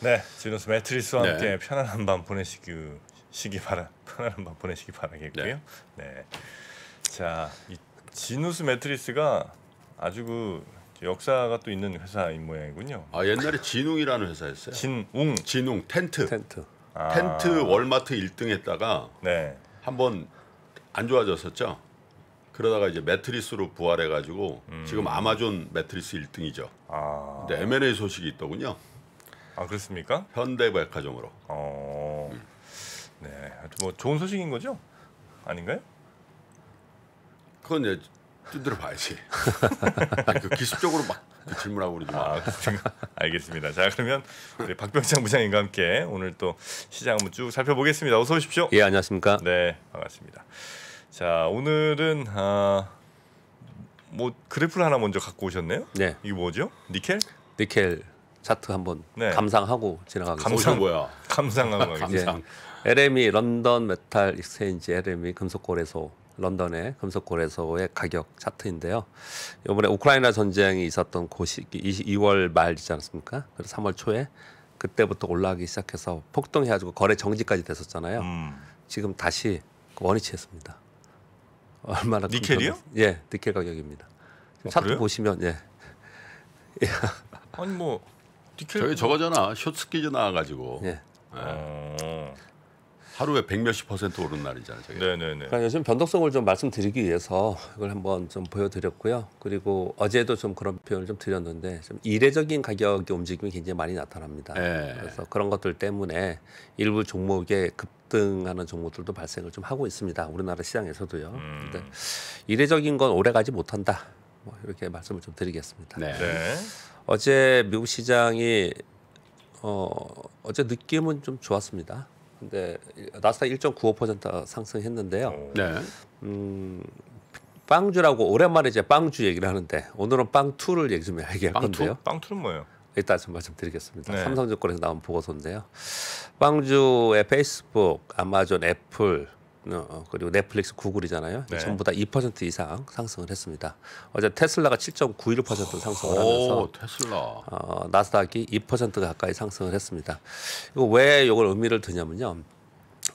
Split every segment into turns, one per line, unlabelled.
네, 지노스 매트리스와 네. 함께 편안한 밤 보내시기 시기 바라 편안한 밤 보내시기 바라겠고요. 네. 네. 자, 이 지누스 매트리스가 아주 그 역사가 또 있는 회사인 모양이군요. 아 옛날에 진웅이라는 회사였어요.
진웅, 진웅 텐트, 텐트, 아. 텐트 월마트 1등했다가 네. 한번 안 좋아졌었죠. 그러다가 이제 매트리스로 부활해가지고 음. 지금 아마존 매트리스 1등이죠. 아. 근데 M&A 소식이 있더군요. 아
그렇습니까? 현대백화점으로. 어. 네. 음. 네. 뭐 좋은 소식인 거죠? 아닌가요? 그건 이제 뜯들어 봐야지. 그 기습적으로 막그 질문하고 그러지 마. 아, 그렇죠. 알겠습니다. 자 그러면 우리 박병창 부장님과 함께 오늘 또 시장 한번 쭉 살펴보겠습니다. 어서 오십시오. 예 안녕하십니까. 네 반갑습니다. 자 오늘은 아, 뭐 그래프를 하나 먼저 갖고 오셨네요. 네. 이게 뭐죠? 니켈? 니켈 차트 한번 네. 감상하고
지나가겠습니다. 감상 뭐야? 감상하고 가겠습니다. 감상. LME 런던 메탈 익스체인지 LME 금속거래소 런던의 금속거래소의 가격 차트인데요. 이번에 우크라이나 전쟁이 있었던 곳이 2월 말이지 않습니까? 그래서 3월 초에 그때부터 올라가기 시작해서 폭등해가지고 거래 정지까지 됐었잖아요. 음. 지금 다시 원위치했습니다. 얼마나 니켈이요? 예, 니켈 가격입니다. 아, 차트 아, 보시면 예.
아니 뭐 저희 그 저거잖아. 쇼츠키즈 나와가지고. 예. 네. 하루에 백몇십 퍼센트 오른 날이잖아요.
저게. 네네네.
그러니까 요즘 변동성을 좀 말씀드리기 위해서 이걸 한번 좀 보여드렸고요. 그리고 어제도 좀 그런 표현을 좀 드렸는데 좀 이례적인 가격의 움직임이 굉장히 많이 나타납니다. 네. 그래서 그런 것들 때문에 일부 종목의 급등하는 종목들도 발생을 좀 하고 있습니다. 우리나라 시장에서도요. 음. 근데 이례적인 건 오래 가지 못한다. 뭐 이렇게 말씀을 좀 드리겠습니다. 네. 네. 어제 미국 시장이 어, 어제 느낌은 좀 좋았습니다. 근데 나스닥 1.95% 상승했는데요. 네. 음, 빵주라고 오랜만에 이제 빵주 얘기를 하는데 오늘은 빵투를 얘기 좀 얘기할 빵 건데요.
빵투는 뭐예요?
이따 좀 말씀드리겠습니다. 네. 삼성증권에서 나온 보고서인데요. 빵주의 페이스북, 아마존, 애플, 어, 어, 그리고 넷플릭스, 구글이잖아요. 네. 전부 다 2% 이상 상승을 했습니다. 어제 테슬라가 7.91% 상승을 하면서 오, 테슬라. 어, 나스닥이 2% 가까이 상승을 했습니다. 이거 왜 이걸 의미를 드냐면요.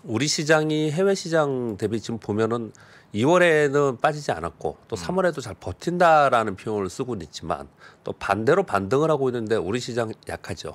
우리 시장이 해외 시장 대비 지금 보면은 2월에는 빠지지 않았고 또 3월에도 음. 잘 버틴다라는 표현을 쓰고 는 있지만 또 반대로 반등을 하고 있는데 우리 시장 약하죠.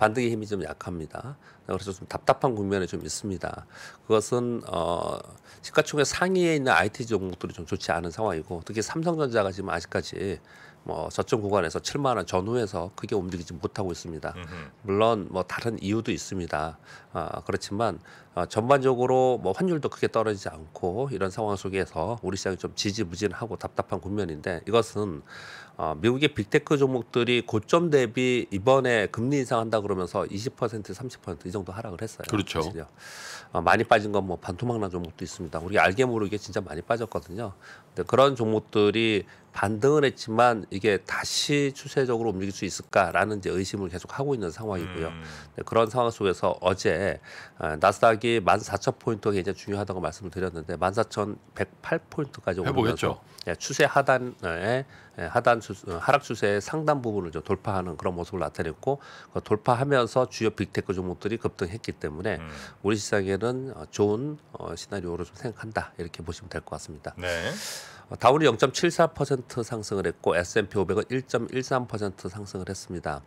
반등의 힘이 좀 약합니다. 그래서 좀 답답한 국면에 좀 있습니다. 그것은 어, 시가총액 상위에 있는 IT 종목들이 좀 좋지 않은 상황이고 특히 삼성전자가 지금 아직까지 뭐 저점 구간에서 7만 원 전후에서 크게 움직이지 못하고 있습니다. 물론 뭐 다른 이유도 있습니다. 아, 그렇지만 아, 전반적으로 뭐 환율도 크게 떨어지지 않고 이런 상황 속에서 우리 시장이 좀 지지부진하고 답답한 국면인데 이것은 어, 미국의 빅테크 종목들이 고점 대비 이번에 금리 인상한다 그러면서 20% 30%이 정도 하락을 했어요. 그렇죠. 어, 많이 빠진 건 뭐 반토막난 종목도 있습니다. 우리 알게 모르게 진짜 많이 빠졌거든요. 근데 그런 종목들이 반등을 했지만 이게 다시 추세적으로 움직일 수 있을까라는 이제 의심을 계속 하고 있는 상황이고요. 음. 네, 그런 상황 속에서 어제 아, 나스닥이 14,000포인트가 굉장히 중요하다고 말씀을 드렸는데 14,108포인트까지 오르면서 네, 추세 하단에 네, 하단 추, 어, 하락 추세의 상단 부분을 좀 돌파하는 그런 모습을 나타냈고 그 돌파하면서 주요 빅테크 종목들이 급등했기 때문에 음. 우리 시장에는 좋은 어, 시나리오로 좀 생각한다 이렇게 보시면 될 것 같습니다. 네. 어, 다운이0.74% 상승을 했고 S&P 500은 1.13% 상승을 했습니다.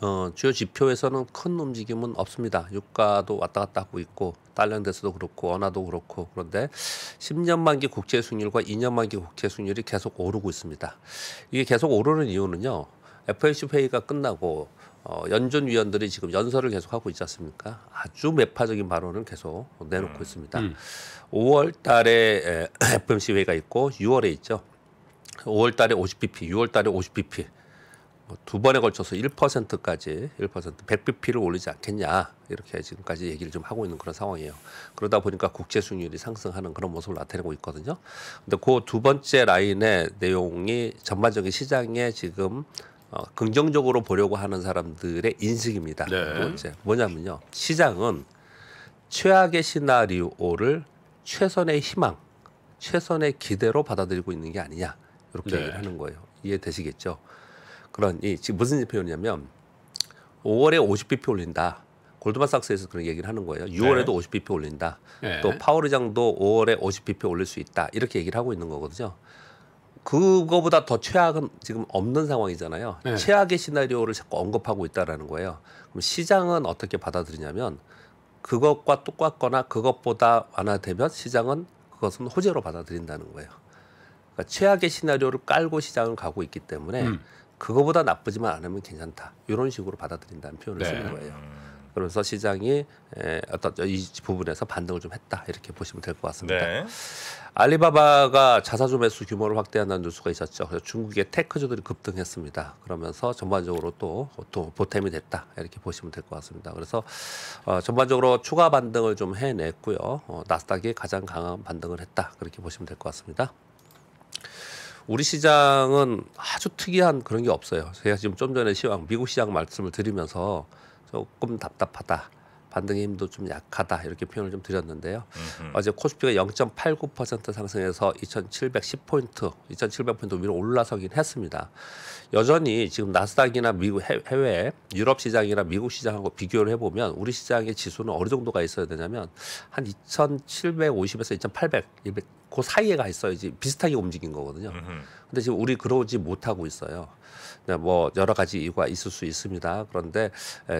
어, 주요 지표에서는 큰 움직임은 없습니다. 유가도 왔다 갔다 하고 있고 달러대수도 그렇고 원화도 그렇고 그런데 10년 만기 국채 수익률과 2년 만기 국채 수익률이 계속 오르고 있습니다. 이게 계속 오르는 이유는요. f o c 회의가 끝나고 어, 연준 위원들이 지금 연설을 계속하고 있지 않습니까? 아주 매파적인 발언을 계속 내놓고 음. 있습니다. 음. 5월 달에 에, FMC 회의가 있고 6월에 있죠. 5월 달에 50bp, 6월 달에 50bp 뭐 두 번에 걸쳐서 1%까지 1% 100bp를 올리지 않겠냐 이렇게 지금까지 얘기를 좀 하고 있는 그런 상황이에요. 그러다 보니까 국제 수익률이 상승하는 그런 모습을 나타내고 있거든요. 근데 그 두 번째 라인의 내용이 전반적인 시장에 지금 어, 긍정적으로 보려고 하는 사람들의 인식입니다. 네. 이제 뭐냐면요. 시장은 최악의 시나리오를 최선의 희망, 최선의 기대로 받아들이고 있는 게 아니냐 이렇게 네. 얘기를 하는 거예요. 이해되시겠죠? 그러니 지금 무슨 표현이냐면 5월에 50bp 올린다. 골드만삭스에서 그런 얘기를 하는 거예요. 6월에도 네. 50bp 올린다. 네. 또 파월 의장도 5월에 50bp 올릴 수 있다. 이렇게 얘기를 하고 있는 거거든요. 그거보다 더 최악은 지금 없는 상황이잖아요. 네. 최악의 시나리오를 자꾸 언급하고 있다라는 거예요. 그럼 시장은 어떻게 받아들이냐면 그것과 똑같거나 그것보다 완화되면 시장은 그것은 호재로 받아들인다는 거예요. 그러니까 최악의 시나리오를 깔고 시장을 가고 있기 때문에 음. 그거보다 나쁘지만 않으면 괜찮다. 이런 식으로 받아들인다는 표현을 네. 쓰는 거예요. 그러면서 시장이 어떤 이 부분에서 반등을 좀 했다 이렇게 보시면 될 것 같습니다. 네. 알리바바가 자사주 매수 규모를 확대한다는 뉴스가 있었죠. 그래서 중국의 테크주들이 급등했습니다. 그러면서 전반적으로 또, 또 보탬이 됐다 이렇게 보시면 될 것 같습니다. 그래서 어, 전반적으로 추가 반등을 좀 해냈고요. 어, 나스닥이 가장 강한 반등을 했다 그렇게 보시면 될 것 같습니다. 우리 시장은 아주 특이한 그런 게 없어요. 제가 지금 좀 전에 시황 미국 시장 말씀을 드리면서 조금 답답하다. 반등의 힘도 좀 약하다 이렇게 표현을 좀 드렸는데요. 음흠. 어제 코스피가 0.89% 상승해서 2,710포인트, 2,700포인트 위로 올라서긴 했습니다. 여전히 지금 나스닥이나 미국 해외 유럽 시장이나 미국 시장하고 비교를 해보면 우리 시장의 지수는 어느 정도가 있어야 되냐면 한 2,750에서 2,800, 200, 그 사이에가 있어야지 비슷하게 움직인 거거든요. 음흠. 근데 지금 우리 그러지 못하고 있어요. 네, 뭐 여러 가지 이유가 있을 수 있습니다. 그런데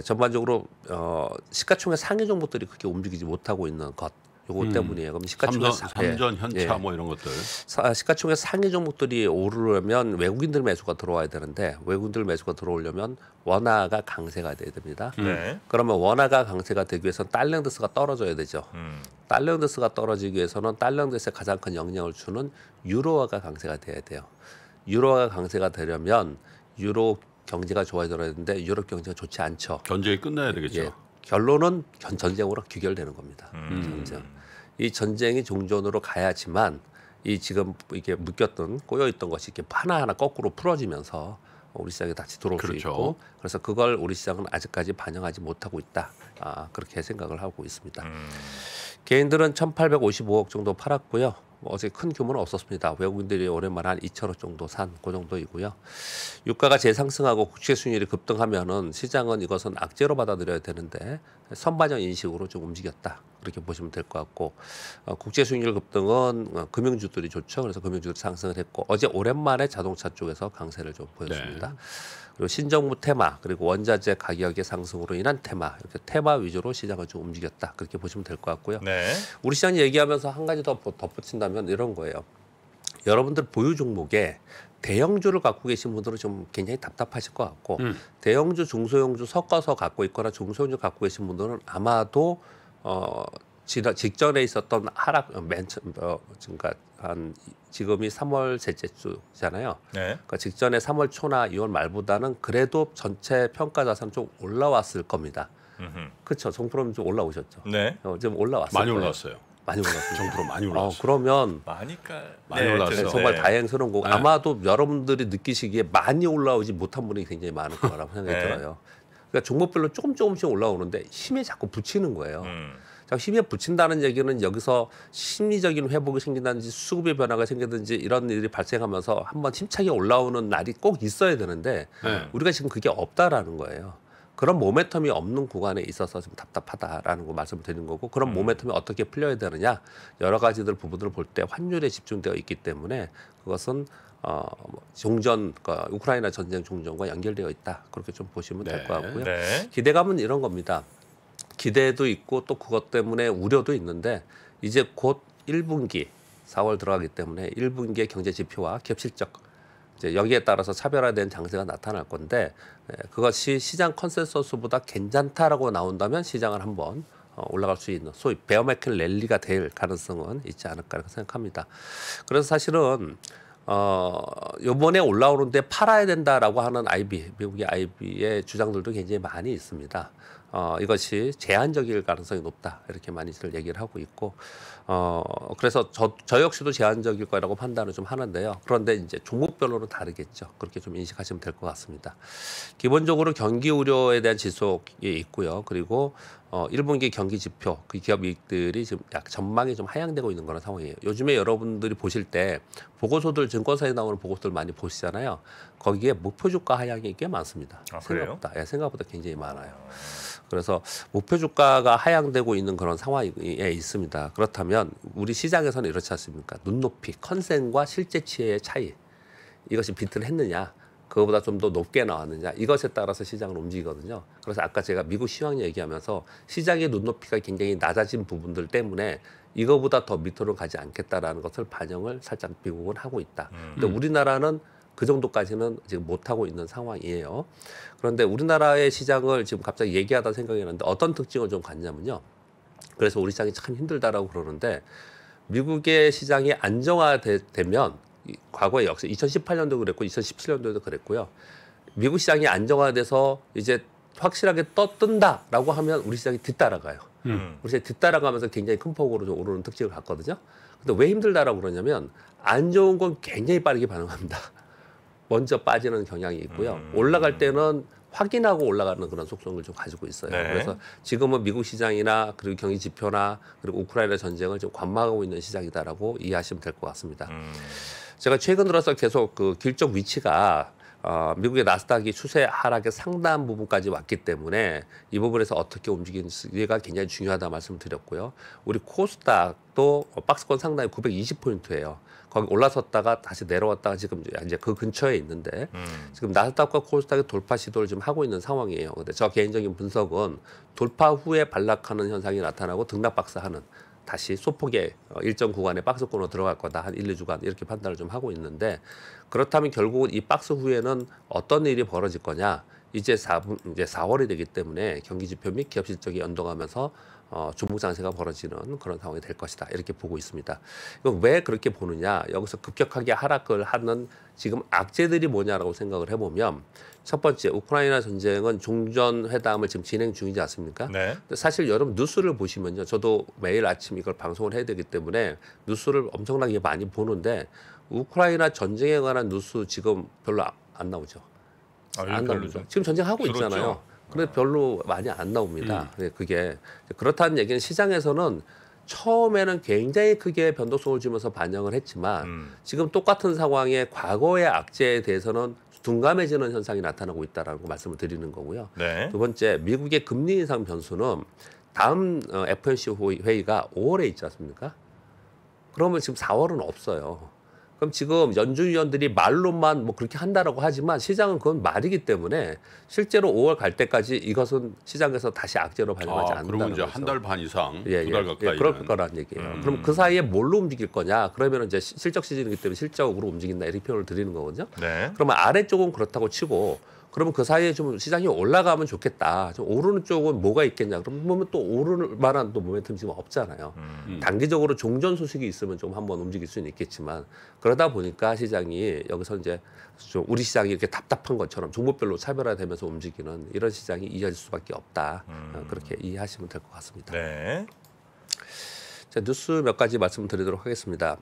전반적으로 어, 시가총액 상위 종목들이 그렇게 움직이지 못하고 있는 것 요거 음. 때문이에요. 그럼 시가총액 삼전, 예, 현차 예. 뭐 이런 것들 시가총액 상위 종목들이 오르려면 외국인들 매수가 들어와야 되는데 외국인들 매수가 들어오려면 원화가 강세가 돼야 됩니다. 음. 네. 그러면 원화가 강세가 되기 위해서는 달러인덱스가 떨어져야 되죠. 음. 달러인덱스가 떨어지기 위해서는 달러인덱스에 가장 큰 영향을 주는 유로화가 강세가 돼야 돼요. 유로화가 강세가 되려면 유럽 경제가 좋아져라는데 유럽 경제가 좋지 않죠. 전쟁이 끝나야 되겠죠. 예. 결론은 전쟁으로 귀결되는 겁니다. 음. 전쟁. 이 전쟁이 종전으로 가야지만 이 지금 이게 렇 묶였던 꼬여있던 것이 이렇게 하나하나 거꾸로 풀어지면서 우리 시장에 다시 들어올 그렇죠. 수 있고 그래서 그걸 우리 시장은 아직까지 반영하지 못하고 있다 아, 그렇게 생각을 하고 있습니다. 음. 개인들은 1,855억 정도 팔았고요. 뭐 어제 큰 규모는 없었습니다. 외국인들이 오랜만에 한 2천 억 정도 산 그 정도이고요. 유가가 재상승하고 국채 수익률이 급등하면은 시장은 이것은 악재로 받아들여야 되는데 선반영 인식으로 좀 움직였다. 그렇게 보시면 될 것 같고 어, 국제 수익률 급등은 어, 금융주들이 좋죠. 그래서 금융주들 상승을 했고 어제 오랜만에 자동차 쪽에서 강세를 좀 보였습니다. 네. 그리고 신정부 테마 그리고 원자재 가격의 상승으로 인한 테마 이렇게 테마 위주로 시장을 좀 움직였다 그렇게 보시면 될 것 같고요. 네. 우리 시장 얘기하면서 한 가지 더 덧붙인다면 이런 거예요. 여러분들 보유 종목에 대형주를 갖고 계신 분들은 좀 굉장히 답답하실 것 같고 음. 대형주, 중소형주 섞어서 갖고 있거나 중소형주 갖고 계신 분들은 아마도 어, 지난 직전에 있었던 하락 어, 맨 처음 어, 뭐, 그러니까 한 지금이 3월 셋째 주잖아요. 네. 그러니까 직전에 3월 초나 2월 말보다는 그래도 전체 평가 자산 좀 올라왔을 겁니다. 그렇죠. 정프롬 좀 올라오셨죠. 네. 어, 좀 올라왔어요. 많이 어, 올라왔어요. 많이 올랐어요. 정프로 많이 올랐어요. 어, 그러면
많이까 많이 네, 올랐어요. 네, 정말 네.
다행스러운 거고 네. 아마도 여러분들이 느끼시기에 많이 올라오지 못한 분이 굉장히 많을 거라고 생각이 네. 들어요. 그러니까 종목별로 조금 조금씩 올라오는데 힘에 자꾸 붙이는 거예요. 음. 자, 힘에 붙인다는 얘기는 여기서 심리적인 회복이 생긴다든지 수급의 변화가 생기든지 이런 일이 발생하면서 한번 힘차게 올라오는 날이 꼭 있어야 되는데 네. 우리가 지금 그게 없다라는 거예요. 그런 모멘텀이 없는 구간에 있어서 좀 답답하다라는 거 말씀을 드리는 거고 그런 음. 모멘텀이 어떻게 풀려야 되느냐 여러 가지들 부분들을 볼 때 환율에 집중되어 있기 때문에 그것은 어, 뭐 종전, 그러니까 우크라이나 전쟁 종전과 연결되어 있다. 그렇게 좀 보시면 네, 될것 같고요. 네. 기대감은 이런 겁니다. 기대도 있고 또 그것 때문에 우려도 있는데 이제 곧 1분기 4월 들어가기 때문에 1분기의 경제 지표와 갭 실적 이제 여기에 따라서 차별화된 장세가 나타날 건데 예, 그것이 시장 컨센서스보다 괜찮다라고 나온다면 시장을 한번 어, 올라갈 수 있는 소위 베어마켓 랠리가 될 가능성은 있지 않을까 생각합니다. 그래서 사실은 어 요번에 올라오는데 팔아야 된다라고 하는 IB 미국의 IB의 주장들도 굉장히 많이 있습니다. 어, 이것이 제한적일 가능성이 높다 이렇게 많이들 얘기를 하고 있고 어, 그래서 저, 저 역시도 제한적일 거라고 판단을 좀 하는데요. 그런데 이제 종목별로는 다르겠죠. 그렇게 좀 인식하시면 될 것 같습니다. 기본적으로 경기 우려에 대한 지속이 있고요. 그리고 어, 일분계 경기 지표, 그 기업 이익들이 지금 약 전망이 좀 하향되고 있는 그런 상황이에요. 요즘에 여러분들이 보실 때 보고서들 증권사에 나오는 보고서들 많이 보시잖아요. 거기에 목표 주가 하향이 꽤 많습니다. 아, 생각보다 예, 생각보다 굉장히 많아요. 그래서 목표 주가가 하향되고 있는 그런 상황에 있습니다. 그렇다면 우리 시장에서는 이렇지 않습니까? 눈높이, 컨센과 실제 치의 차이 이것이 비트를 했느냐 그거보다 좀 더 높게 나왔느냐 이것에 따라서 시장을 움직이거든요. 그래서 아까 제가 미국 시황 얘기하면서 시장의 눈높이가 굉장히 낮아진 부분들 때문에 이거보다 더 밑으로 가지 않겠다라는 것을 반영을 살짝 미국은 하고 있다. 음. 근데 음. 우리나라는 그 정도까지는 지금 못하고 있는 상황이에요. 그런데 우리나라의 시장을 지금 갑자기 얘기하다 생각이 났는데 어떤 특징을 좀 갖냐면요. 그래서 우리 시장이 참 힘들다라고 그러는데 미국의 시장이 안정화되면 과거의 역사 2018년도 그랬고 2017년도도 그랬고요. 미국 시장이 안정화돼서 이제 확실하게 떠뜬다라고 하면 우리 시장이 뒤따라가요. 음. 우리 시장이 뒤따라가면서 굉장히 큰 폭으로 좀 오르는 특징을 갖거든요. 근데 왜 힘들다라고 그러냐면 안 좋은 건 굉장히 빠르게 반응합니다. 먼저 빠지는 경향이 있고요. 음. 올라갈 때는 확인하고 올라가는 그런 속성을 좀 가지고 있어요. 네. 그래서 지금은 미국 시장이나 그리고 경기 지표나 그리고 우크라이나 전쟁을 좀 관망하고 있는 시장이다라고 이해하시면 될 것 같습니다. 음. 제가 최근 들어서 계속 그 길적 위치가 어, 미국의 나스닥이 추세 하락의 상당 부분까지 왔기 때문에 이 부분에서 어떻게 움직이는지가 굉장히 중요하다 말씀 드렸고요. 우리 코스닥도 박스권 상당히 920포인트예요. 거기 올라섰다가 다시 내려왔다가 지금 이제 그 근처에 있는데 음. 지금 나스닥과 코스닥이 돌파 시도를 지금 하고 있는 상황이에요. 근데 저 개인적인 분석은 돌파 후에 반락하는 현상이 나타나고 등락 박스하는 다시 소폭의 어, 일정 구간에 박스권으로 들어갈 거다. 한 1, 2주간 이렇게 판단을 좀 하고 있는데 그렇다면 결국은 이 박스 후에는 어떤 일이 벌어질 거냐. 이제 4분, 이제 4월이 되기 때문에 경기 지표 및 기업 실적이 연동하면서 어, 주목장세가 벌어지는 그런 상황이 될 것이다. 이렇게 보고 있습니다. 이건 왜 그렇게 보느냐. 여기서 급격하게 하락을 하는 지금 악재들이 뭐냐라고 생각을 해보면 첫 번째 우크라이나 전쟁은 종전 회담을 지금 진행 중이지 않습니까? 네. 사실 여러분 뉴스를 보시면요. 저도 매일 아침 이걸 방송을 해야 되기 때문에 뉴스를 엄청나게 많이 보는데 우크라이나 전쟁에 관한 뉴스 지금 별로 안 나오죠. 아, 안 나오죠. 지금 전쟁하고 줄었죠. 있잖아요. 그래서 별로 많이 안 나옵니다. 음. 네, 그게 그렇다는 얘기는 시장에서는 처음에는 굉장히 크게 변동성을 주면서 반영을 했지만 음. 지금 똑같은 상황에 과거의 악재에 대해서는 둔감해지는 현상이 나타나고 있다라고 말씀을 드리는 거고요. 네. 두 번째 미국의 금리 인상 변수는 다음 어, FOMC 회의가 5월에 있지 않습니까? 그러면 지금 4월은 없어요. 그럼 지금 연준위원들이 말로만 뭐 그렇게 한다라고 하지만 시장은 그건 말이기 때문에 실제로 5월 갈 때까지 이것은 시장에서 다시 악재로 반영하지 아, 않는다는 거죠. 한달
반 이상, 예, 두달 예, 가까이. 예, 그럴 거란 얘기예요. 음. 그럼
그 사이에 뭘로 움직일 거냐? 그러면 이제 실적 시즌이기 때문에 실적으로 움직인다 이렇게 표현을 드리는 거거든요. 네. 그러면 아래쪽은 그렇다고 치고 그러면 그 사이에 좀 시장이 올라가면 좋겠다. 좀 오르는 쪽은 뭐가 있겠냐. 그러면 보면 또오를 만한 또 모멘텀 지금 없잖아요. 음. 음. 단기적으로 종전 소식이 있으면 좀 한번 움직일 수는 있겠지만 그러다 보니까 시장이 여기서 이제 좀 우리 시장이 이렇게 답답한 것처럼 종목별로 차별화되면서 움직이는 이런 시장이 이어질 수밖에 없다. 음. 어, 그렇게 이해하시면 될 것 같습니다. 네. 자, 뉴스 몇 가지 말씀드리도록 하겠습니다.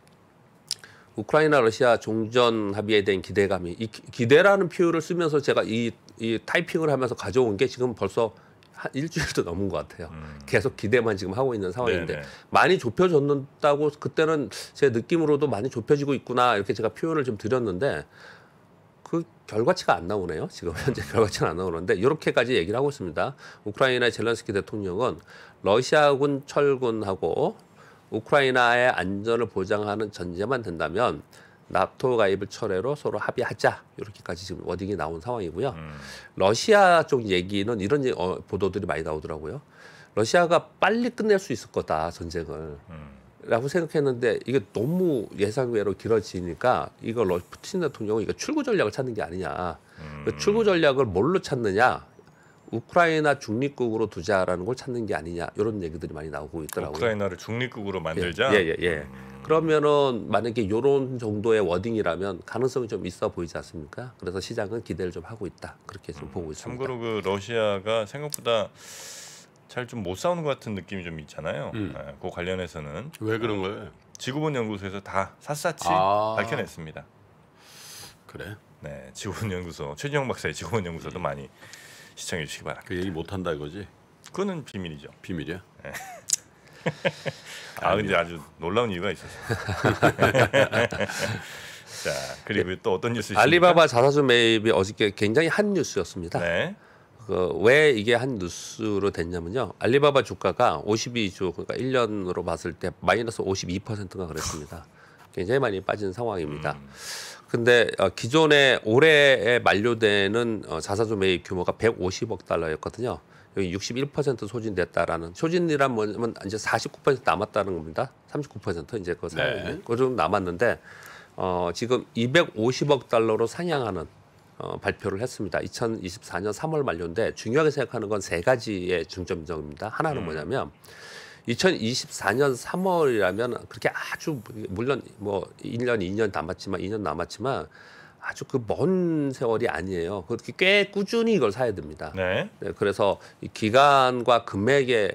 우크라이나 러시아 종전 합의에 대한 기대감이 이 기대라는 표현을 쓰면서 제가 이, 이 타이핑을 하면서 가져온 게 지금 벌써 한 일주일도 넘은 것 같아요. 음. 계속 기대만 지금 하고 있는 상황인데 네네. 네. 많이 좁혀졌다고 그때는 제 느낌으로도 많이 좁혀지고 있구나 이렇게 제가 표현을 좀 드렸는데 그 결과치가 안 나오네요. 지금 현재 결과치는 안 나오는데 이렇게까지 얘기를 하고 있습니다. 우크라이나 의 젤란스키 대통령은 러시아군 철군하고 우크라이나의 안전을 보장하는 전제만 된다면 나토 가입을 철회로 서로 합의하자 이렇게까지 지금 워딩이 나온 상황이고요. 음. 러시아 쪽 얘기는 이런 어, 보도들이 많이 나오더라고요. 러시아가 빨리 끝낼 수 있을 거다 전쟁을. 음. 라고 생각했는데 이게 너무 예상외로 길어지니까 이거 러 푸틴 대통령은 이거 출구 전략을 찾는 게 아니냐. 그 음. 출구 전략을 뭘로 찾느냐 우크라이나 중립국으로 두자라는 걸 찾는 게 아니냐 이런 얘기들이 많이 나오고 있더라고요. 우크라이나를
중립국으로 만들자. 예예 예, 예, 예.
음. 그러면은 만약에 이런 정도의 워딩이라면 가능성이 좀 있어 보이지 않습니까? 그래서 시장은 기대를 좀 하고 있다 그렇게 좀 음, 보고 있습니다. 참고로
그 러시아가 생각보다 잘 좀 못 싸우는 것 같은 느낌이 좀 있잖아요. 음. 네, 그 관련해서는 왜 그런 거예요? 음, 지구본 연구소에서 다 샅샅이 아. 밝혀냈습니다. 그래? 네, 지구본 연구소 최지영 박사의 지구본 연구소도 예. 많이 시청해 주시기 바랍니다. 그 얘기 못 한다 이거지? 그거는 비밀이죠. 비밀이야? 네. 아 근데 아주 놀라운 이유가 있었어자 그리고 또 어떤 뉴스 알리바바
자사주 매입이 어저께 굉장히 한 뉴스였습니다. 네. 그왜 이게 한 뉴스로 됐냐면요. 알리바바 주가가 52조 그러니까 1년으로 봤을 때 마이너스 52%가 그랬습니다. 굉장히 많이 빠진 상황입니다. 음. 근데 어, 기존에 올해에 만료되는 어, 자사주 매입 규모가 150억 달러였거든요. 여기 61% 소진됐다라는 소진이란 뭐냐면 이제 49% 남았다는 겁니다. 39% 이제 그 사용이 네. 그좀 남았는데 어, 지금 250억 달러로 상향하는 어, 발표를 했습니다. 2024년 3월 만료인데 중요하게 생각하는 건 세 가지의 중점점입니다. 하나는 음. 뭐냐면 2024년 3월이라면 그렇게 아주 물론 뭐 1년, 2년 남았지만 2년 남았지만 아주 그 먼 세월이 아니에요. 그렇게 꽤 꾸준히 이걸 사야 됩니다. 네. 네 그래서 이 기간과 금액에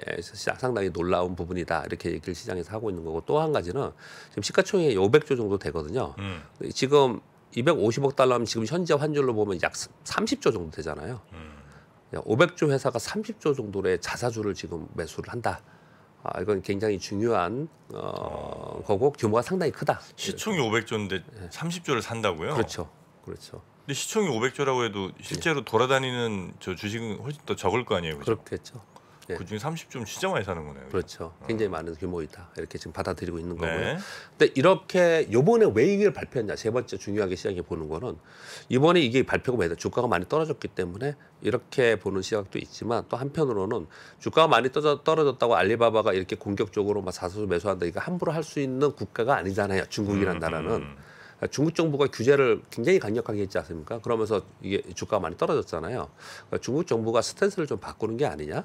상당히 놀라운 부분이다 이렇게 얘기를 시장에서 하고 있는 거고 또 한 가지는 지금 시가총액이 500조 정도 되거든요. 음. 지금 250억 달러면 지금 현재 환율로 보면 약 30조 정도 되잖아요. 음. 500조 회사가 30조 정도의 자사주를 지금 매수를 한다. 아, 이건 굉장히 중요한 어, 거고 규모가 상당히 크다.
시총이 500조인데 30조를 산다고요? 그렇죠. 그렇죠. 근데 시총이 500조라고 해도 실제로 네. 돌아다니는 저 주식은 훨씬 더 적을 거 아니에요, 그렇죠? 그렇겠죠 네. 그중에 30점 진짜 많이 사는
거네요. 그렇죠. 어. 굉장히 많은 규모이다. 이렇게 지금 받아들이고 있는 네. 거고요. 네. 근데 이렇게 요번에 왜 이걸 발표했냐. 세 번째 중요하게 시작해 보는 거는 이번에 이게 발표가 매달 주가가 많이 떨어졌기 때문에 이렇게 보는 시각도 있지만 또 한편으로는 주가가 많이 떨어졌다고 알리바바가 이렇게 공격적으로 막 사서 매수한다. 이거 함부로 할 수 있는 국가가 아니잖아요. 중국이란 음, 나라는. 음. 음. 그러니까 중국 정부가 규제를 굉장히 강력하게 했지 않습니까? 그러면서 이게 주가가 많이 떨어졌잖아요. 그니까 중국 정부가 스탠스를 좀 바꾸는 게 아니냐?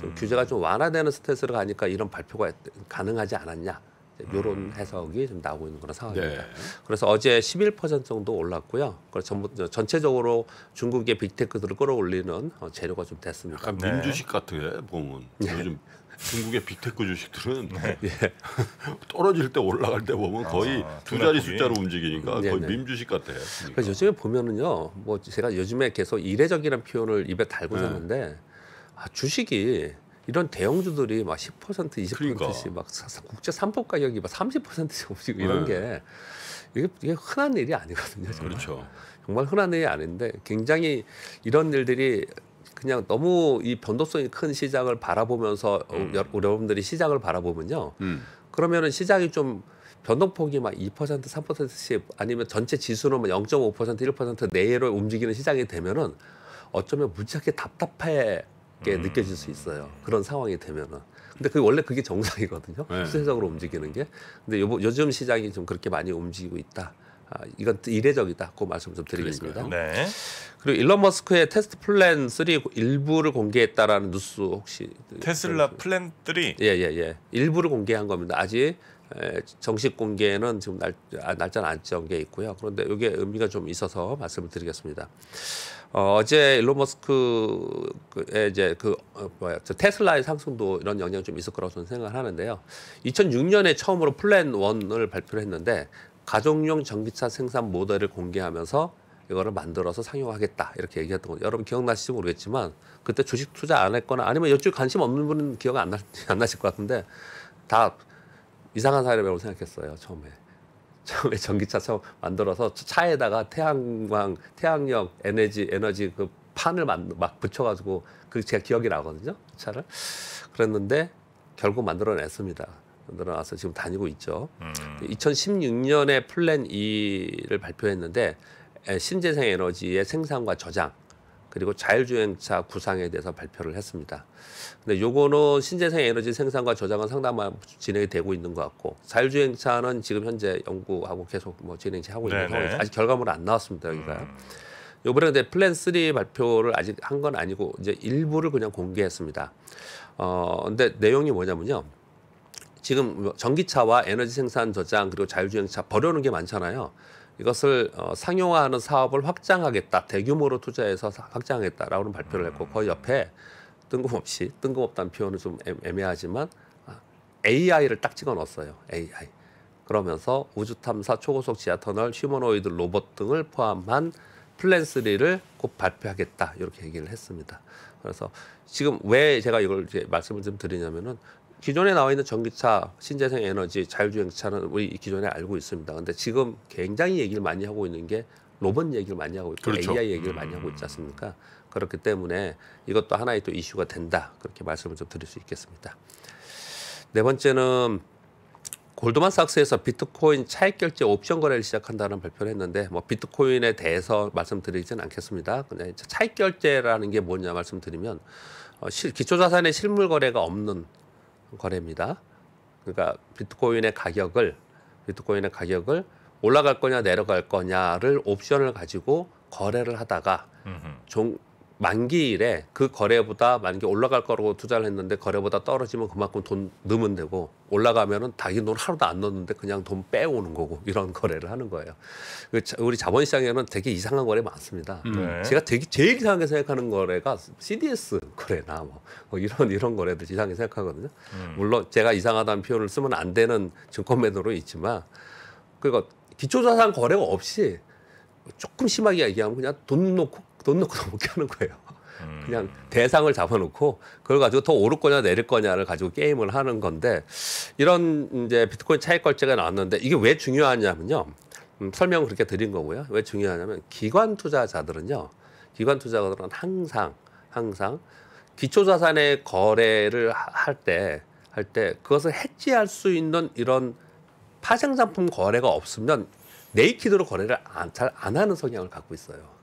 좀 음. 규제가 좀 완화되는 스탠스를 가니까 이런 발표가 가능하지 않았냐. 이런 음. 해석이 좀 나오고 있는 그런 상황입니다. 네. 그래서 어제 11% 정도 올랐고요. 그래서 전, 부 전체적으로 중국의 빅테크들을 끌어올리는 어, 재료가 좀 됐습니다. 약간 네. 민주식 같아요,
보면. 네. 요즘 중국의 빅테크 주식들은 네. 떨어질 때 올라갈 때 보면 거의 아, 두 자리 숫자로 움직이니까 거의 민주식 같아요.
그러니까. 요즘에 보면은요, 뭐 제가 요즘에 계속 이례적이라는 표현을 입에 달고 사는데 네. 아, 주식이 이런 대형주들이 막10% 20%씩 그러니까. 막 국제 삼법 가격이 막 30%씩 오르고 이런 네. 게 이게, 이게 흔한 일이 아니거든요. 정말. 그렇죠. 정말 흔한 일이 아닌데 굉장히 이런 일들이 그냥 너무 이 변동성이 큰 시장을 바라보면서 어, 음. 여러분들이 시장을 바라보면요. 음. 그러면은 시장이 좀 변동폭이 막2% 3%씩 아니면 전체 지수로 막0.5% 1% 내외로 움직이는 시장이 되면은 어쩌면 무지하게 답답해 게 음. 느껴질 수 있어요. 그런 상황이 되면은. 근데 그 원래 그게 정상이거든요. 네. 수세적으로 움직이는 게. 근데 요, 요즘 시장이 좀 그렇게 많이 움직이고 있다. 아, 이건 이례적이다. 고 그 말씀 좀 드리겠습니다. 네. 그리고 일론 머스크의 테스트 플랜 3 일부를 공개했다라는 뉴스 혹시 그 테슬라 플랜 3? 예, 예, 예. 일부를 공개한 겁니다. 아직 에, 정식 공개는 지금 날, 아, 날짜는 안 정해 있고요. 그런데 이게 의미가 좀 있어서 말씀을 드리겠습니다. 어, 제 일론 머스크의 이제 그 어, 뭐야 저 테슬라의 상승도 이런 영향 이좀 있을 거라고 저는 생각을 하는데요. 2006년에 처음으로 플랜 원을 발표를 했는데 가정용 전기차 생산 모델을 공개하면서 이거를 만들어서 상용하겠다 이렇게 얘기했던 거 여러분 기억나실지 모르겠지만 그때 주식 투자 안 했거나 아니면 여쪽 관심 없는 분은 기억 안, 나, 안 나실 것 같은데 다 이상한 사례라고 생각했어요 처음에. 처음에 전기차 처음 만들어서 차에다가 태양광, 태양력 에너지 에너지 그 판을 막 붙여가지고 그제가 기억이 나거든요. 차를 그랬는데 결국 만들어냈습니다. 만들어놔서 지금 다니고 있죠. 음. 2016년에 플랜 E를 발표했는데 신재생 에너지의 생산과 저장 그리고 자율주행차 구상에 대해서 발표를 했습니다. 근데 요거는 신재생 에너지 생산과 저장은 상당히 진행이 되고 있는 것 같고 자율주행차는 지금 현재 연구하고 계속 뭐 진행하고 있는 상황에서 아직 결과물은 안 나왔습니다. 여기가. 음. 요번에 근데 플랜 쓰리 발표를 아직 한 건 아니고 이제 일부를 그냥 공개했습니다. 어 근데 내용이 뭐냐면요. 지금 전기차와 에너지 생산 저장 그리고 자율주행차 버려놓은 게 많잖아요. 이것을 어, 상용화하는 사업을 확장하겠다 대규모로 투자해서 확장하겠다라고는 발표를 했고 그 옆에 뜬금없이 뜬금없다는 표현은 좀 애매하지만 아, AI를 딱 찍어 넣었어요 AI 그러면서 우주 탐사 초고속 지하터널 휴머노이드 로봇 등을 포함한 플랜 3를 곧 발표하겠다 이렇게 얘기를 했습니다. 그래서 지금 왜 제가 이걸 이제 말씀을 좀 드리냐면은 기존에 나와 있는 전기차, 신재생 에너지, 자율주행차는 우리 기존에 알고 있습니다. 근데 지금 굉장히 얘기를 많이 하고 있는 게 로봇 얘기를 많이 하고 있고 그렇죠. AI 얘기를 음. 많이 하고 있지 않습니까? 그렇기 때문에 이것도 하나의 또 이슈가 된다. 그렇게 말씀을 좀 드릴 수 있겠습니다. 네 번째는 골드만삭스에서 비트코인 차액 결제 옵션 거래를 시작한다는 발표를 했는데 뭐 비트코인에 대해서 말씀드리지는 않겠습니다. 그냥 차익 결제라는 게 뭐냐 말씀드리면 어, 실, 기초자산의 실물 거래가 없는 거래입니다. 그러니까 비트코인의 가격을 비트코인의 가격을 올라갈 거냐 내려갈 거냐를 옵션을 가지고 거래를 하다가 종, 만기일에 그 거래보다 만기 올라갈 거라고 투자를 했는데 거래보다 떨어지면 그만큼 돈 넣으면 되고 올라가면은 당연히 돈 하루도 안 넣었는데 그냥 돈 빼오는 거고 이런 거래를 하는 거예요. 그 우리 자본시장에는 되게 이상한 거래 많습니다. 음. 네. 제가 되게 제일 이상하게 생각하는 거래가 CDS 거래나 뭐, 뭐 이런 이런 거래들 이상하게 생각하거든요. 음. 물론 제가 이상하다는 표현을 쓰면 안 되는 증권 매도로 있지만 그러니까 기초자산 거래가 없이 조금 심하게 얘기하면 그냥 돈 놓고 돈 넣고도 못 깨는 거예요. 음. 그냥 대상을 잡아놓고 그걸 가지고 더 오를 거냐 내릴 거냐를 가지고 게임을 하는 건데 이런 이제 비트코인 차익 결제가 나왔는데 이게 왜 중요하냐면요. 음, 설명을 그렇게 드린 거고요. 왜 중요하냐면 기관 투자자들은요. 기관 투자자들은 항상 항상 기초 자산의 거래를 할 때 할 때 그것을 해지할 수 있는 이런 파생상품 거래가 없으면 네이키드로 거래를 안, 잘안 하는 성향을 갖고 있어요.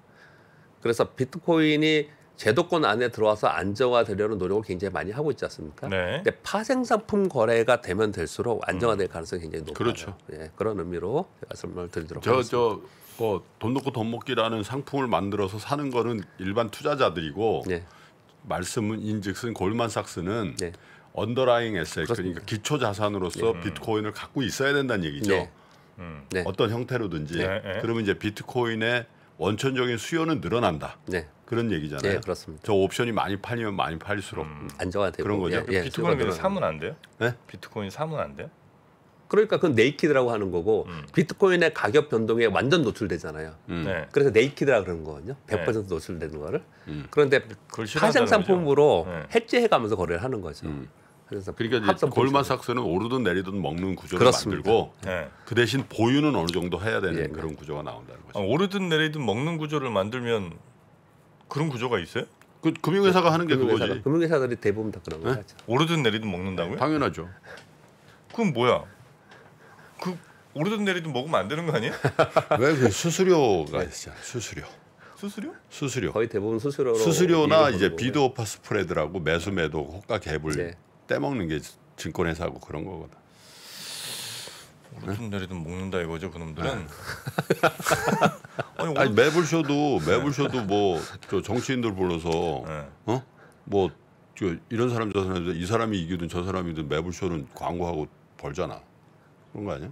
그래서 비트코인이 제도권 안에 들어와서 안정화되려는 노력을 굉장히 많이 하고 있지 않습니까? 네. 근데 파생상품 거래가 되면 될수록 안정화될 음. 가능성이 굉장히 높아요. 그렇죠.
예, 그런 의미로 말씀을 드리도록 저, 하겠습니다. 저, 어, 돈 넣고 돈 먹기라는 상품을 만들어서 사는 거는 일반 투자자들이고 네. 예. 말씀 인즉슨 골만삭스는 네. 언더라잉 에셋 그러니까 기초 자산으로서 네. 비트코인을 갖고 있어야 된다는 얘기죠. 음. 어떤 형태로든지 네. 그러면 이제 비트코인의 원천적인 수요는 늘어난다. 네. 그런 얘기잖아요. 네, 그렇습니다. 저 옵션이 많이 팔리면 많이 팔릴수록 음. 안정화되고 그런 거죠. 예, 예, 비트코인 사면
안 돼요? 네? 비트코인 사면 안 돼요? 그러니까 그건
네이키드라고
하는 거고 음. 비트코인의 가격 변동에 완전 노출되잖아요. 음. 네. 그래서 네이키드라 그러는 거거든요. 100% 네.
노출되는 거를. 음. 그런데 파장 상품으로 네. 해제해가면서 거래를 하는 거죠. 음. 그래서 그러니까 이제 골마삭스는 오르든 내리든 먹는 구조를 그렇습니다. 만들고 네. 그 대신 보유는 어느 정도 해야 되는 예. 그런 구조가 나온다는 거죠. 아, 오르든 내리든 먹는 구조를
만들면 그런 구조가 있어요? 그 금융회사가 네. 하는 게 금융회사가, 그거지.
금융회사들이
대부분 다
그런 거죠. 네? 오르든 내리든 먹는다고요? 네, 당연하죠. 그럼 뭐야? 그 오르든 내리든 먹으면 안 되는 거아니에왜그 수수료가 네. 있잖아. 수수료. 수수료?
수수료. 거의 대부분 수수료로. 수수료나 이제 비도 오파 스프레드라고 매수 매도 호가 개불 네. 떼먹는 게 증권회사고 그런 거거든. 오른 내리든 먹는다 이거죠
그놈들은. 아.
아니, 아니 매불쇼도 매불쇼도 뭐저 정치인들 불러서 네. 어뭐 이런 사람 저 사람 이 사람이 이기든 저 사람이든 매불쇼는 광고하고 벌잖아. 그런 거 아니야?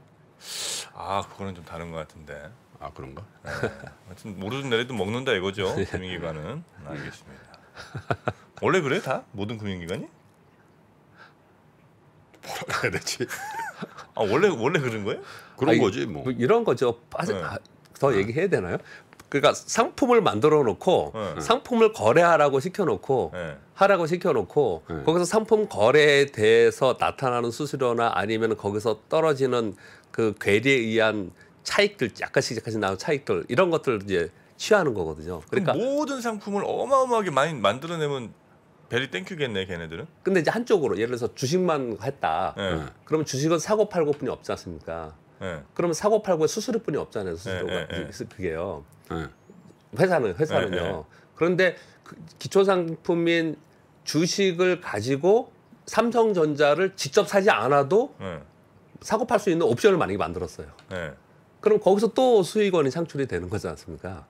아 그거는 좀 다른 것 같은데. 아 그런가? 네. 하여튼 모르든 내리든 먹는다 이거죠. 금융기관은 아, 알겠습니다. 원래 그래 다 모든 금융기관이? 뭐라 해야 되지? 아 원래 원래 그런 거예요?
그런 아니, 거지 뭐. 뭐. 이런 거죠. 빠져 네. 아, 더 네. 얘기해야 되나요? 그러니까 상품을 만들어 놓고 네. 상품을 거래하라고 시켜놓고 네. 하라고 시켜놓고 네. 거기서 상품 거래에 대해서 나타나는 수수료나 아니면 거기서 떨어지는 그 괴리에 의한 차익들 약간씩 약간씩 나온 차익들 이런 것들 이제 취하는 거거든요. 그러니까 모든
상품을 어마어마하게 많이 만들어내면 베리 땡큐겠네 걔네들은.
근데 이제 한쪽으로 예를 들어서 주식만 했다. 네. 어. 그러면 주식은 사고 팔고 뿐이 없지 않습니까? 네. 그러면 사고 팔고에 수수료뿐이 없잖아요. 네, 수수료가 네, 네. 그, 그, 그게요. 어. 회사는 회사는요. 그런데 그 기초상품인 주식을 가지고 삼성전자를 직접 사지 않아도 사고 팔 수 있는 옵션을 만약에 만들었어요. 그럼 거기서 또 수익원이 창출이 되는 거지 않습니까?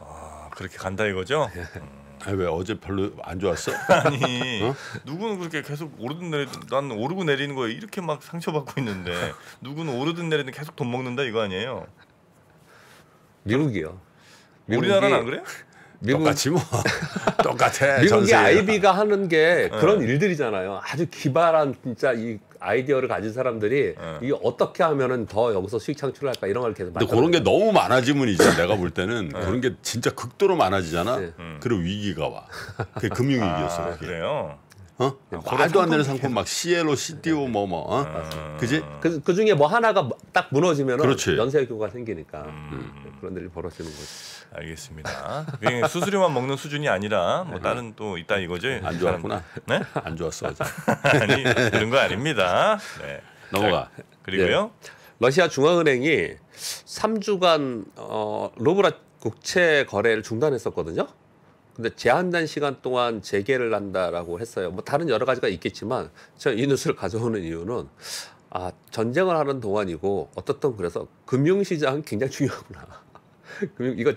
아 그렇게 간다 이거죠? 음. 아니 왜 어제 별로 안 좋았어? 아니 어? 누구는 그렇게 계속 오르든 내리든 난 오르고 내리는 거에 이렇게 막 상처받고 있는데 누구는 오르든 내리든 계속 돈 먹는다 이거 아니에요? 미국이요. 미국이, 우리나라는 안 그래? 미국 똑같이 뭐 똑같아. 미국의 아이비가 하는 게
네. 그런 네. 일들이잖아요. 아주 기발한 진짜 이 아이디어를 가진 사람들이 네. 예. 이 어떻게 하면은 더 여기서 수익 창출 할까 이런 걸 계속 근데 그런 게 너무
많아지면 이제 내가 볼 때는 네. 그런 게 진짜 극도로 많아지잖아. 네. 그리고 위기가 와. 그게 금융 위기였어. 아, 그래요. 어? 네, 말도 안 되는 상품 막 CLO, CDO 뭐뭐 어? 아. 그지? 그, 그 중에 뭐 하나가 딱 무너지면 연쇄 효가 생기니까 음.
음 그런 일이 벌어지는 거지. 알겠습니다. 수수료만 먹는 수준이 아니라 뭐 음. 다른 또 있다 이거지. 안 좋았구나. 네? 안 좋았어. 아니 그런 거 아닙니다. 네. 넘어가. 그리고요.
네. 러시아 중앙은행이 3주간 어, 로브라 국채 거래를 중단했었거든요. 근데 제한된 시간 동안 재개를 한다라고 했어요. 뭐 다른 여러 가지가 있겠지만 제가 이 뉴스를 가져오는 이유는 아 전쟁을 하는 동안이고 어떻든 그래서 금융시장 굉장히 중요하구나. 금융 이거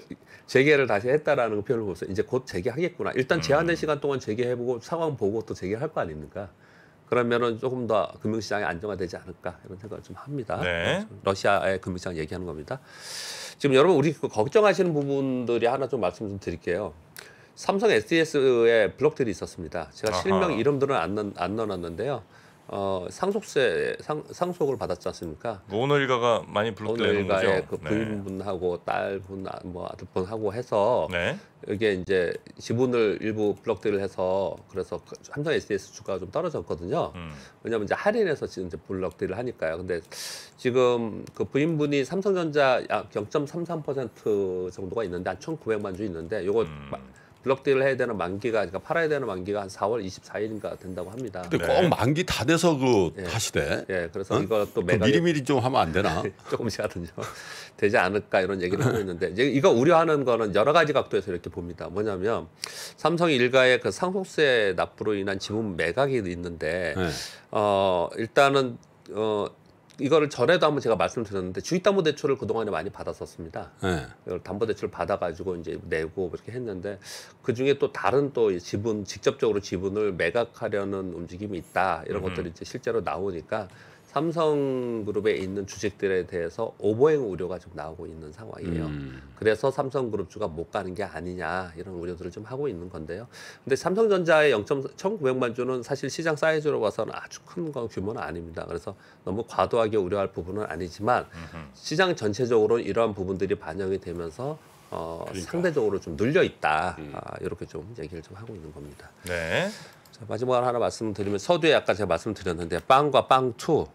재개를 다시 했다라는 표현을 보면서 이제 곧 재개하겠구나. 일단 제한된 음. 시간 동안 재개해보고 상황 보고 또 재개할 거 아닙니까? 그러면은 조금 더 금융시장이 안정화되지 않을까 이런 생각을 좀 합니다. 네. 러시아의 금융시장 얘기하는 겁니다. 지금 여러분 우리 그 걱정하시는 부분들이 하나 좀 말씀 좀 드릴게요. 삼성 SDS의 블록들이 있었습니다. 제가 아하. 실명 이름들은 안, 넣, 안 넣어놨는데요. 어, 상속세 상, 상속을 받았지 않습니까?
오늘 일가가 많이 블록되는 거죠. 그 네.
부인분하고 네. 딸분, 뭐 아들분하고 해서 네. 이게 이제 지분을 일부 블록들을 해서 그래서 그 삼성 SDS 주가가 좀 떨어졌거든요. 음. 왜냐하면 이제 할인해서 지금 이제 블록들을 하니까요. 근데 지금 그 부인분이 삼성전자 약 0.33% 정도가 있는데 한 1,900만 주 있는데 요거 음. 블럭딜을 해야 되는 만기가 그러니까 팔아야 되는 만기가 한 4월 24일인가 된다고 합니다. 근데 네. 꼭
만기 다 돼서 그 예. 다시 돼.
예, 그래서 응? 이거 또 매각 미리미리 좀 하면 안 되나? 조금씩 하든요. 되지 않을까 이런 얘기를 하고 있는데 이제 이거 우려하는 거는 여러 가지 각도에서 이렇게 봅니다. 뭐냐면 삼성 일가의 그 상속세 납부로 인한 지분 매각이 있는데 네. 어 일단은 어 이거를 전에도 한번 제가 말씀드렸는데 주식담보 대출을 그동안에 많이 받았었습니다. 네. 이걸 담보 대출 받아가지고 이제 내고 뭐 이렇게 했는데 그 중에 또 다른 또 지분 직접적으로 지분을 매각하려는 움직임이 있다 이런 음. 것들이 이제 실제로 나오니까 삼성그룹에 있는 주식들에 대해서 오버행 우려가 좀 나오고 있는 상황이에요. 음. 그래서 삼성그룹주가 못 가는 게 아니냐 이런 우려들을 좀 하고 있는 건데요. 근데 삼성전자의 0.1900만 주는 사실 시장 사이즈로 봐서는 아주 큰 규모는 아닙니다. 그래서 너무 과도하게 우려할 부분은 아니지만 음흠. 시장 전체적으로 이러한 부분들이 반영이 되면서 어, 그러니까. 상대적으로 좀 눌려 있다. 음. 아, 이렇게 좀 얘기를 좀 하고 있는 겁니다. 네. 마지막으로 하나 말씀드리면 서두에 아까 제가 말씀드렸는데 빵과 빵2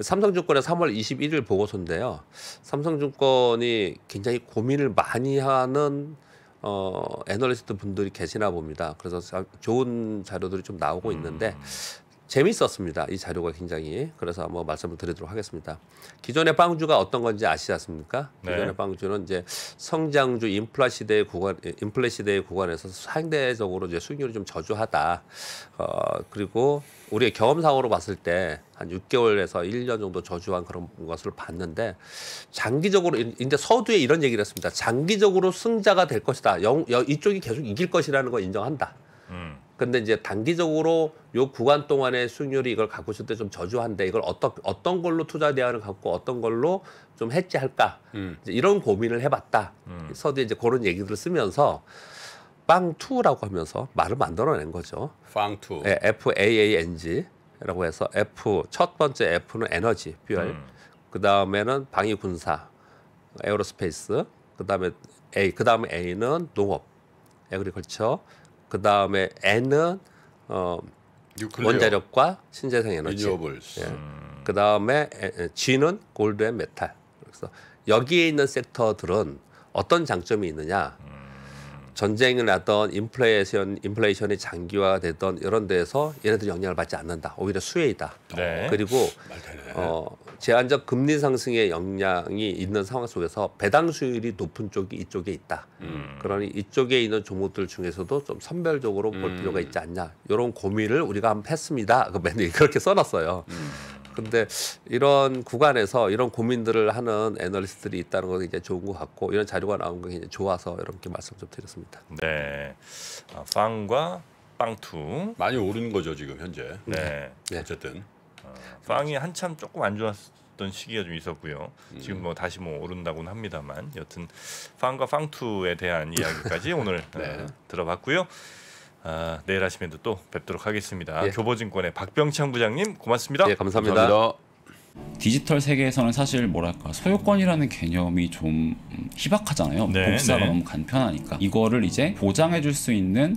삼성증권의 3월 21일 보고서인데요. 삼성증권이 굉장히 고민을 많이 하는 어, 애널리스트 분들이 계시나 봅니다. 그래서 좋은 자료들이 좀 나오고 음. 있는데 재밌었습니다. 이 자료가 굉장히 그래서 한번 말씀을 드리도록 하겠습니다. 기존의 빵주가 어떤 건지 아시지 않습니까? 네. 기존의 빵주는 이제 성장주 인플라 시대의 구간 인플레 시대의 구간에서 상대적으로 이제 수익률이 좀 저조하다. 어 그리고 우리의 경험상으로 봤을 때 한 6개월에서 1년 정도 저조한 그런 것을 봤는데 장기적으로 인제 서두에 이런 얘기를 했습니다. 장기적으로 승자가 될 것이다. 영, 이쪽이 계속 이길 것이라는 걸 인정한다. 음. 근데 이제 단기적으로 요 구간 동안의 수익률이 이걸 갖고 있을 때 좀 저조한데 이걸 어떤 어떤 걸로 투자 대안을 갖고 어떤 걸로 좀 해지할까 음. 이런 고민을 해봤다. 음. 서도 이제 그런 얘기들을 쓰면서 빵투라고 하면서 말을 만들어낸 거죠.
빵투. 네,
F A A N G라고 해서 F 첫 번째 F는 에너지, 퓨얼. 음. 그 다음에는 방위 군사, 에어로스페이스. 그 다음에 A, 그 다음에 A는 농업, 에그리컬처. 그 다음에 N은 어, 원자력과 신재생 에너지. 예. 음. 그 다음에 G는 골드 앤 메탈. 그래서 여기에 있는 섹터들은 어떤 장점이 있느냐? 전쟁을 하던 인플레이션, 인플레이션이 장기화되던 이런 데에서 얘네들 영향을 받지 않는다. 오히려 수혜이다. 네. 그리고 어, 제한적 금리 상승의 영향이 있는 상황 속에서 배당 수율이 높은 쪽이 이쪽에 있다. 음. 그러니 이쪽에 있는 종목들 중에서도 좀 선별적으로 볼 음. 필요가 있지 않냐. 이런 고민을 우리가 한번 했습니다. 그 맨날 그렇게 써놨어요. 음. 근데 이런 구간에서 이런 고민들을 하는 애널리스트들이 있다는 건 굉장히 좋은 것 같고 이런 자료가 나온 게굉장 좋아서 이렇게
말씀 좀 드렸습니다. 네, 아, 빵과 빵투 많이 오른 거죠 지금 현재. 네, 네. 어쨌든. 빵이 한참 조금 안 좋았던 시기가 좀 있었고요. 음. 지금 뭐 다시 뭐 오른다고는 합니다만 여튼 빵과 빵투에 대한 이야기까지 오늘 네. 어, 들어봤고요. 아, 내일 아침에도 또 뵙도록 하겠습니다. 예. 교보증권의 박병창 부장님 고맙습니다. 예, 감사합니다. 감사합니다.
디지털 세계에서는 사실 뭐랄까 소유권이라는 개념이 좀 음, 희박하잖아요. 네, 복사가 네. 너무 간편하니까 이거를 이제 보장해줄 수 있는